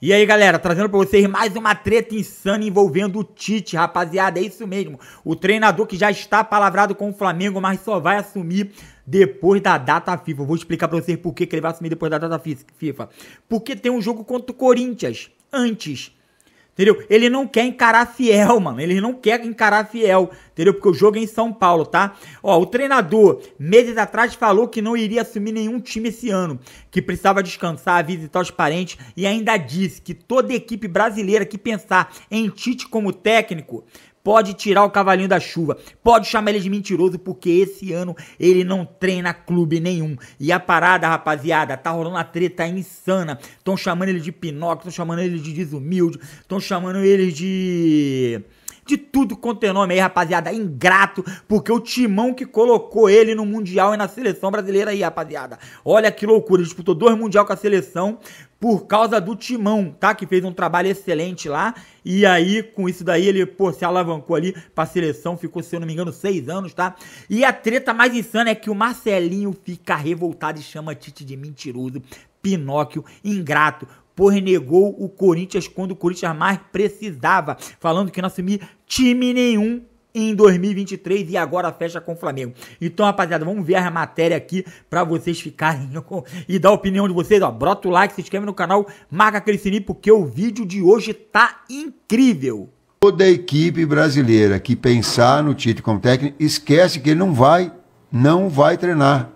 E aí, galera, trazendo para vocês mais uma treta insana envolvendo o Tite, rapaziada, é isso mesmo. O treinador que já está palavrado com o Flamengo, mas só vai assumir depois da data FIFA. vou explicar para vocês por que, que ele vai assumir depois da data FIFA. Porque tem um jogo contra o Corinthians antes entendeu? Ele não quer encarar fiel, mano. Ele não quer encarar fiel, entendeu? Porque o jogo é em São Paulo, tá? Ó, o treinador, meses atrás, falou que não iria assumir nenhum time esse ano, que precisava descansar, visitar os parentes e ainda disse que toda equipe brasileira que pensar em Tite como técnico pode tirar o cavalinho da chuva, pode chamar ele de mentiroso, porque esse ano ele não treina clube nenhum. E a parada, rapaziada, tá rolando uma treta insana. Estão chamando ele de Pinóquio, estão chamando ele de desumilde, estão chamando ele de de tudo quanto é nome aí, rapaziada. Ingrato, porque o timão que colocou ele no Mundial e na seleção brasileira aí, rapaziada. Olha que loucura, ele disputou dois Mundial com a seleção por causa do Timão, tá? Que fez um trabalho excelente lá. E aí, com isso daí, ele, pô, se alavancou ali pra seleção. Ficou, se eu não me engano, seis anos, tá? E a treta mais insana é que o Marcelinho fica revoltado e chama Tite de mentiroso, Pinóquio, ingrato por negou o Corinthians quando o Corinthians mais precisava, falando que não assumia time nenhum em 2023 e agora fecha com o Flamengo. Então, rapaziada, vamos ver a matéria aqui para vocês ficarem e dar a opinião de vocês. Ó, brota o like, se inscreve no canal, marca aquele sininho porque o vídeo de hoje tá incrível. Toda equipe brasileira que pensar no Tite como técnico esquece que ele não vai, não vai treinar.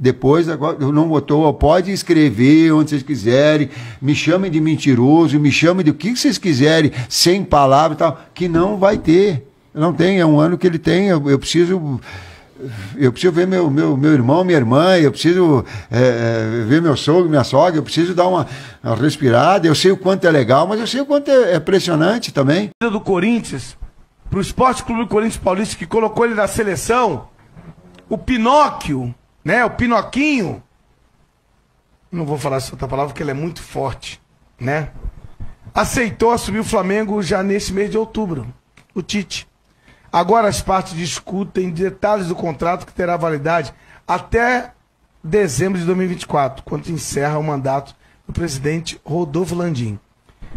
Depois, agora, não botou, pode escrever onde vocês quiserem, me chamem de mentiroso, me chamem de o que vocês quiserem, sem palavras e tal, que não vai ter. Não tem, é um ano que ele tem, eu, eu preciso eu preciso ver meu, meu, meu irmão, minha irmã, eu preciso é, é, ver meu sogro, minha sogra, eu preciso dar uma, uma, respirada. Eu sei o quanto é legal, mas eu sei o quanto é, é pressionante também. Do Corinthians, para o Esporte Clube Corinthians Paulista, que colocou ele na seleção, o Pinóquio né? O Pinoquinho. Não vou falar essa outra palavra porque ela é muito forte, né? Aceitou assumir o Flamengo já nesse mês de outubro, o Tite. Agora as partes discutem detalhes do contrato que terá validade até dezembro de 2024, quando encerra o mandato do presidente Rodolfo Landim.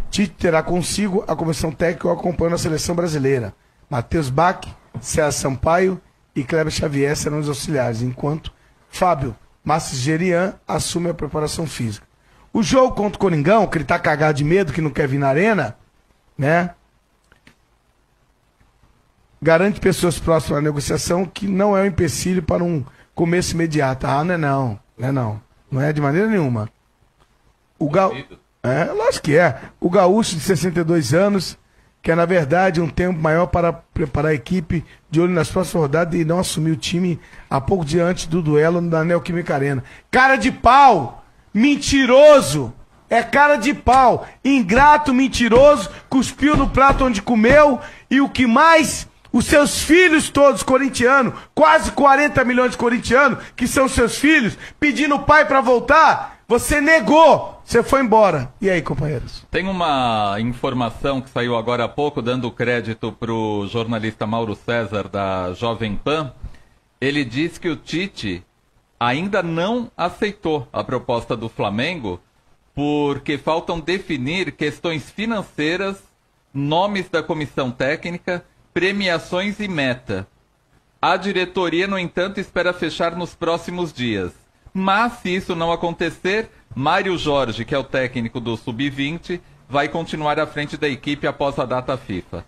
Tite terá consigo a comissão técnica acompanhando a seleção brasileira. Matheus Bach, César Sampaio e Kleber Xavier serão os auxiliares, enquanto Fábio Massigerian assume a preparação física. O jogo contra o Coringão, que ele tá cagado de medo, que não quer vir na arena, né? Garante pessoas próximas à negociação que não é um empecilho para um começo imediato. Ah, não é não. Não é não. Não é de maneira nenhuma. O Gal... É, lógico que é. O Gaúcho, de 62 anos, que é, na verdade, um tempo maior para preparar a equipe de olho nas próximas rodadas e não assumir o time a pouco diante do duelo na Neoquímica Arena. Cara de pau! Mentiroso! É cara de pau! Ingrato, mentiroso, cuspiu no prato onde comeu e o que mais os seus filhos todos corintianos, quase 40 milhões de corintianos, que são seus filhos, pedindo o pai para voltar, você negou. Você foi embora. E aí, companheiros? Tem uma informação que saiu agora há pouco, dando crédito para o jornalista Mauro César, da Jovem Pan. Ele diz que o Tite ainda não aceitou a proposta do Flamengo, porque faltam definir questões financeiras, nomes da comissão técnica, premiações e meta. A diretoria, no entanto, espera fechar nos próximos dias. Mas se isso não acontecer, Mário Jorge, que é o técnico do Sub-20, vai continuar à frente da equipe após a data FIFA.